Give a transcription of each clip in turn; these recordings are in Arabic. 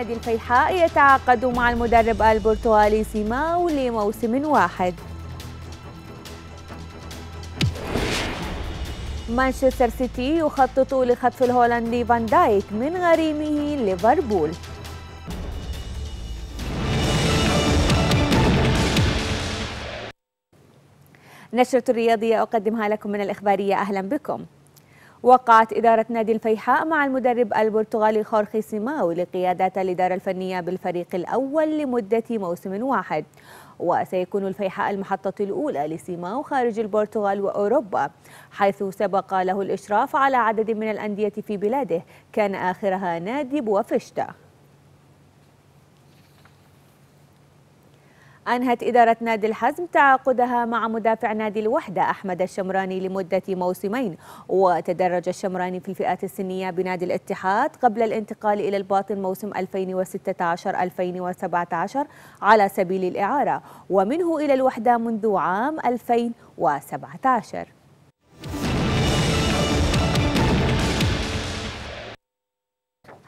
نادي الفيحاء يتعاقد مع المدرب البرتغالي سيماو لموسم واحد مانشستر سيتي يخطط لخطف الهولندي فان دايك من غريمه ليفربول نشرة الرياضية أقدمها لكم من الإخبارية أهلا بكم وقعت إدارة نادي الفيحاء مع المدرب البرتغالي خورخي سيماو لقيادة الإدارة الفنية بالفريق الأول لمدة موسم واحد وسيكون الفيحاء المحطة الأولى لسيماو خارج البرتغال وأوروبا حيث سبق له الإشراف على عدد من الأندية في بلاده كان آخرها نادي بوفشتا أنهت إدارة نادي الحزم تعاقدها مع مدافع نادي الوحدة أحمد الشمراني لمدة موسمين وتدرج الشمراني في الفئات السنية بنادي الاتحاد قبل الانتقال إلى الباطن موسم 2016-2017 على سبيل الإعارة ومنه إلى الوحدة منذ عام 2017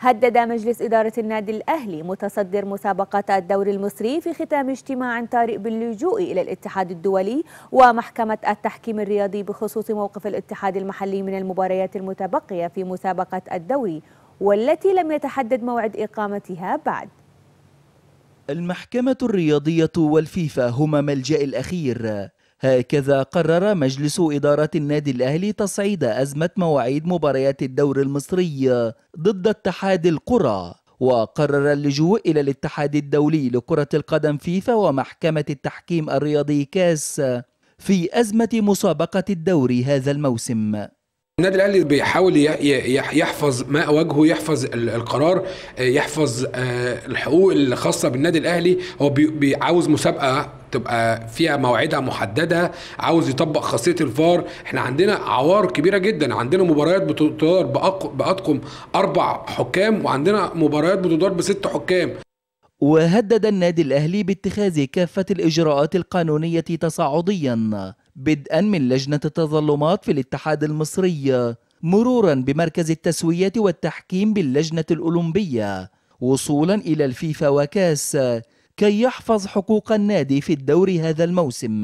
هدد مجلس إدارة النادي الأهلي متصدر مسابقة الدوري المصري في ختام اجتماع طارئ باللجوء إلى الاتحاد الدولي ومحكمة التحكيم الرياضي بخصوص موقف الاتحاد المحلي من المباريات المتبقية في مسابقة الدوري والتي لم يتحدد موعد إقامتها بعد المحكمة الرياضية والفيفا هما ملجأ الأخير هكذا قرر مجلس إدارة النادي الأهلي تصعيد أزمة مواعيد مباريات الدور المصري ضد اتحاد القرى وقرر اللجوء إلى الاتحاد الدولي لكرة القدم فيفا ومحكمة التحكيم الرياضي كاس في أزمة مسابقة الدوري هذا الموسم النادي الاهلي بيحاول يحفظ ماء وجهه يحفظ القرار آه، يحفظ آه، الحقوق الخاصه بالنادي الاهلي هو عاوز مسابقه تبقى فيها موعدها محدده عاوز يطبق خاصيه الفار احنا عندنا عوار كبيره جدا عندنا مباريات بتدار باطقم اربع حكام وعندنا مباريات بتدار بست حكام وهدد النادي الاهلي باتخاذ كافه الاجراءات القانونيه تصاعديا بدءا من لجنة التظلمات في الاتحاد المصري مرورا بمركز التسوية والتحكيم باللجنة الأولمبية وصولا إلى الفيفا وكاس كي يحفظ حقوق النادي في الدور هذا الموسم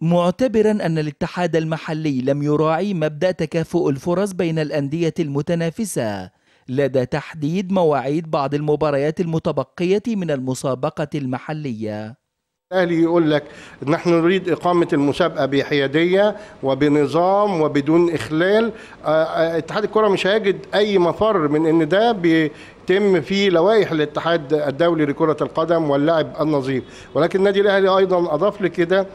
معتبرا أن الاتحاد المحلي لم يراعي مبدأ تكافؤ الفرص بين الأندية المتنافسة لدى تحديد مواعيد بعض المباريات المتبقية من المسابقة المحلية الاهلي يقول لك نحن نريد اقامه المسابقه بحياديه وبنظام وبدون اخلال آه، آه، اتحاد الكره مش هيجد اي مفر من ان ده بيتم في لوائح الاتحاد الدولي لكره القدم واللعب النظيف ولكن النادي الاهلي ايضا اضاف لكده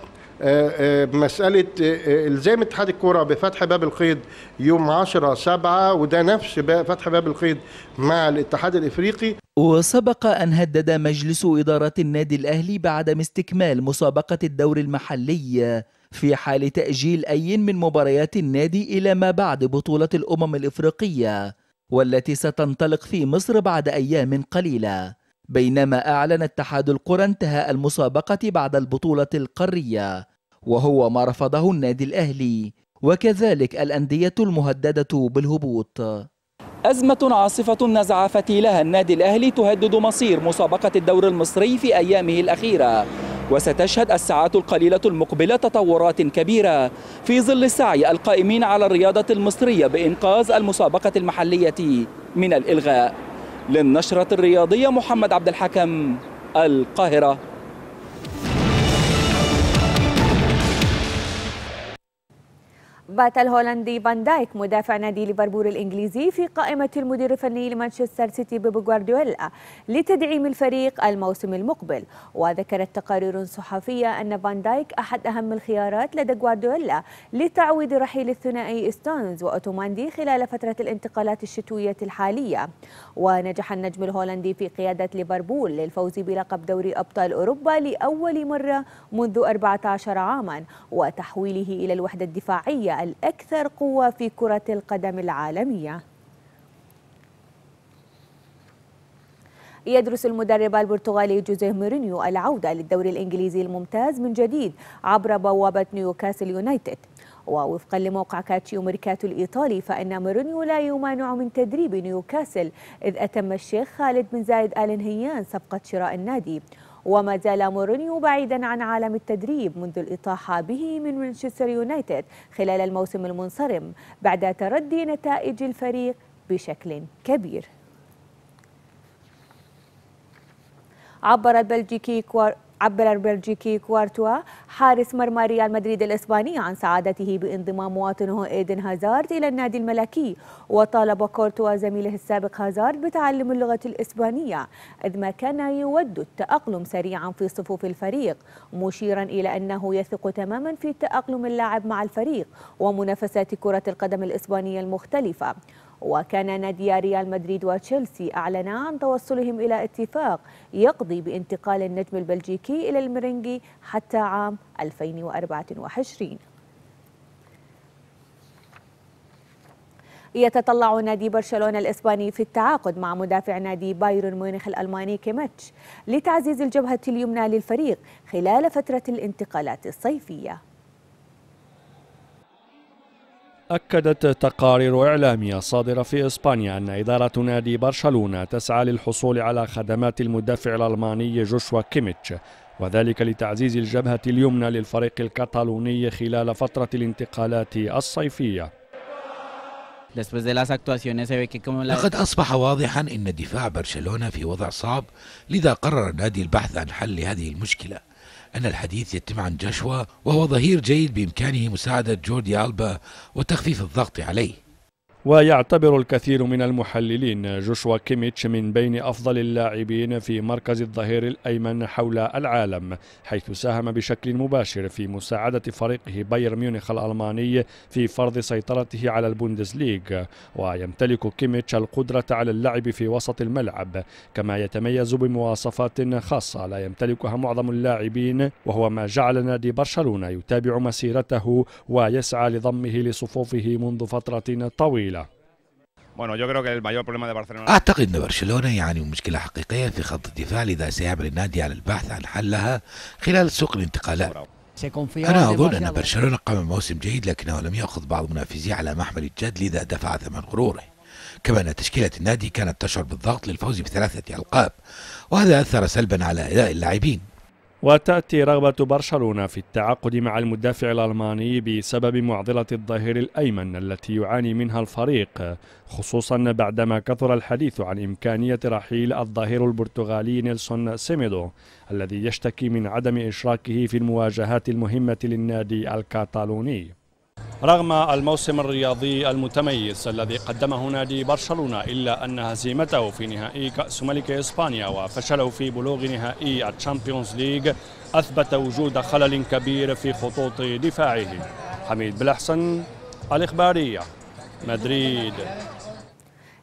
مساله الزام آه، اتحاد الكوره بفتح باب القيد يوم 10 7 وده نفس فتح باب القيد مع الاتحاد الافريقي وسبق أن هدد مجلس إدارة النادي الأهلي بعدم استكمال مسابقة الدور المحلي في حال تأجيل أي من مباريات النادي إلى ما بعد بطولة الأمم الإفريقية والتي ستنطلق في مصر بعد أيام قليلة بينما أعلن اتحاد القرى انتهاء المسابقة بعد البطولة القارية وهو ما رفضه النادي الأهلي وكذلك الأندية المهددة بالهبوط أزمة عاصفة نزع فتيلها النادي الأهلي تهدد مصير مسابقة الدور المصري في أيامه الأخيرة وستشهد الساعات القليلة المقبلة تطورات كبيرة في ظل سعي القائمين على الرياضة المصرية بإنقاذ المسابقة المحلية من الإلغاء للنشرة الرياضية محمد عبد الحكم القاهرة بات الهولندي فان دايك مدافع نادي ليفربول الإنجليزي في قائمة المدير الفني لمانشستر سيتي بيب غوارديولا لتدعيم الفريق الموسم المقبل وذكرت تقارير صحفية أن فان دايك أحد أهم الخيارات لدى غوارديولا لتعويض رحيل الثنائي ستونز وأوتوماندي خلال فترة الانتقالات الشتوية الحالية ونجح النجم الهولندي في قيادة ليفربول للفوز بلقب دوري أبطال أوروبا لأول مرة منذ 14 عاما وتحويله إلى الوحدة الدفاعية الأكثر قوة في كرة القدم العالمية يدرس المدرب البرتغالي جوزيه مورينيو العودة للدوري الإنجليزي الممتاز من جديد عبر بوابة نيوكاسل يونايتد ووفقا لموقع كاتشيو ميركاتو الإيطالي فإن مورينيو لا يمانع من تدريب نيوكاسل إذ أتم الشيخ خالد بن زايد آل نهيان صفقة شراء النادي وما زال مورينيو بعيدا عن عالم التدريب منذ الإطاحة به من مانشستر يونايتد خلال الموسم المنصرم بعد تردي نتائج الفريق بشكل كبير عبر البلجيكي كوار عبر البلجيكي كوارتوا حارس مرمى ريال مدريد الإسباني عن سعادته بانضمام مواطنه إيدن هازارد إلى النادي الملكي وطالب كورتوا زميله السابق هازارد بتعلم اللغة الإسبانية إذ ما كان يود التأقلم سريعا في صفوف الفريق مشيرا إلى أنه يثق تماما في تأقلم اللاعب مع الفريق ومنافسات كرة القدم الإسبانية المختلفة وكان نادي ريال مدريد وتشيلسي أعلنا عن توصلهم إلى اتفاق يقضي بانتقال النجم البلجيكي إلى المرنجي حتى عام 2024 يتطلع نادي برشلونة الإسباني في التعاقد مع مدافع نادي بايرن ميونخ الألماني كيميتش لتعزيز الجبهة اليمنى للفريق خلال فترة الانتقالات الصيفية أكدت تقارير إعلامية صادرة في إسبانيا أن إدارة نادي برشلونة تسعى للحصول على خدمات المدافع الألماني جوشوا كيميتش وذلك لتعزيز الجبهة اليمنى للفريق الكتالوني خلال فترة الانتقالات الصيفية لقد أصبح واضحا أن دفاع برشلونة في وضع صعب لذا قرر النادي البحث عن حل هذه المشكلة أن الحديث يتم عن جشوى وهو ظهير جيد بإمكانه مساعدة جوردي ألبا وتخفيف الضغط عليه ويعتبر الكثير من المحللين جوشوا كيميتش من بين أفضل اللاعبين في مركز الظهير الأيمن حول العالم حيث ساهم بشكل مباشر في مساعدة فريقه بايرن ميونخ الألماني في فرض سيطرته على البوندسليغ ويمتلك كيميتش القدرة على اللعب في وسط الملعب كما يتميز بمواصفات خاصة لا يمتلكها معظم اللاعبين وهو ما جعل نادي برشلونة يتابع مسيرته ويسعى لضمه لصفوفه منذ فترة طويلة Bueno, yo creo que el mayor problema de Barcelona أعتقد أن برشلونة يعاني من مشكلة حقيقية في خط الدفاع لذا سيعمل النادي على البحث عن حلها خلال سوق الانتقالات أنا أظن أن برشلونة قام بموسم جيد لكنه لم يأخذ بعض منافسيه على محمل الجد لذا دفع ثمن غروره كما أن تشكيلة النادي كانت تشعر بالضغط للفوز بثلاثة ألقاب وهذا أثر سلبا على أداء اللاعبين وتأتي رغبة برشلونة في التعاقد مع المدافع الألماني بسبب معضلة الظهير الأيمن التي يعاني منها الفريق خصوصا بعدما كثر الحديث عن إمكانية رحيل الظهير البرتغالي نيلسون سيميدو الذي يشتكي من عدم إشراكه في المواجهات المهمة للنادي الكاتالوني رغم الموسم الرياضي المتميز الذي قدمه نادي برشلونة إلا أن هزيمته في نهائي كأس ملك إسبانيا وفشله في بلوغ نهائي الشامبيونز ليج أثبت وجود خلل كبير في خطوط دفاعه حميد بلحسن الإخبارية مدريد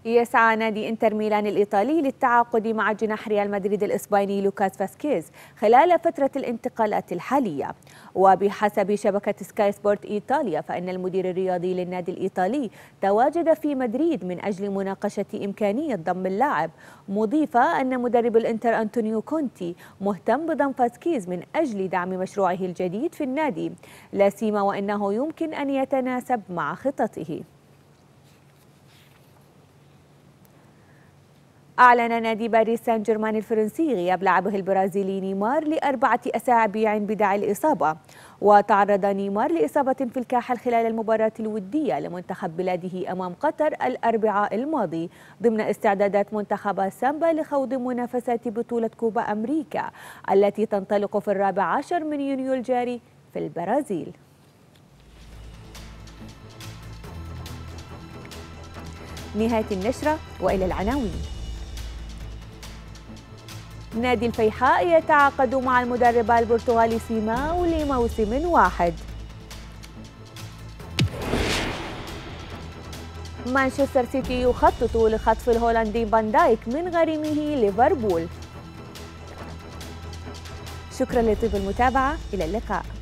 يسعى نادي انتر ميلان الإيطالي للتعاقد مع جناح ريال مدريد الإسباني لوكاس فاسكيز خلال فترة الانتقالات الحالية وبحسب شبكة سكاي سبورت إيطاليا فإن المدير الرياضي للنادي الإيطالي تواجد في مدريد من أجل مناقشة إمكانية ضم اللاعب مضيفة أن مدرب الإنتر أنطونيو كونتي مهتم بضم فاسكيز من أجل دعم مشروعه الجديد في النادي لا سيما وأنه يمكن أن يتناسب مع خططه أعلن نادي باريس سان جيرمان الفرنسي غياب لاعبه البرازيلي نيمار لأربعة أسابيع بدع الإصابة وتعرض نيمار لإصابة في الكاحل خلال المباراة الودية لمنتخب بلاده أمام قطر الأربعاء الماضي ضمن استعدادات منتخب سامبا لخوض منافسات بطولة كوبا أمريكا التي تنطلق في الرابع عشر من يونيو الجاري في البرازيل نهاية النشرة وإلى العناوين نادي الفيحاء يتعاقد مع المدرب البرتغالي سيماو لموسم واحد مانشستر سيتي يخطط لخطف الهولندي فان دايك من غريمه ليفربول شكرا لطيب المتابعة إلى اللقاء